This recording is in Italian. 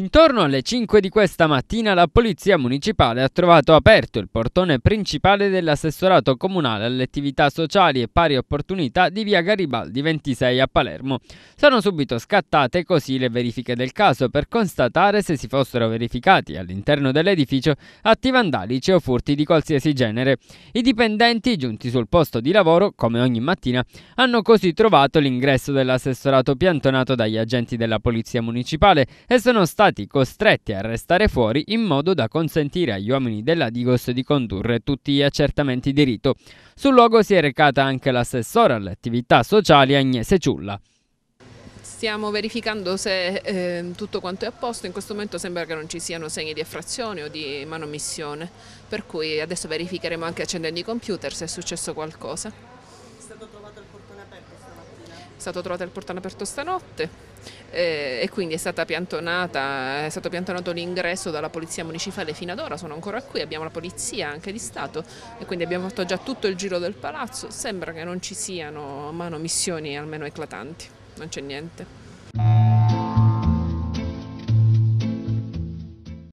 Intorno alle 5 di questa mattina la Polizia Municipale ha trovato aperto il portone principale dell'assessorato comunale alle attività sociali e pari opportunità di via Garibaldi 26 a Palermo. Sono subito scattate così le verifiche del caso per constatare se si fossero verificati all'interno dell'edificio atti vandalici o furti di qualsiasi genere. I dipendenti giunti sul posto di lavoro, come ogni mattina, hanno così trovato l'ingresso dell'assessorato piantonato dagli agenti della Polizia Municipale e sono stati stati costretti a restare fuori in modo da consentire agli uomini della Digos di condurre tutti gli accertamenti di rito. Sul luogo si è recata anche l'assessora alle attività sociali Agnese Ciulla stiamo verificando se eh, tutto quanto è a posto, in questo momento sembra che non ci siano segni di effrazione o di manomissione, per cui adesso verificheremo anche accendendo i computer se è successo qualcosa. È stato trovato il portone aperto? stato trovato il portale aperto stanotte eh, e quindi è, stata piantonata, è stato piantonato l'ingresso dalla polizia municipale fino ad ora, sono ancora qui, abbiamo la polizia anche di Stato e quindi abbiamo fatto già tutto il giro del palazzo, sembra che non ci siano mano missioni almeno eclatanti, non c'è niente.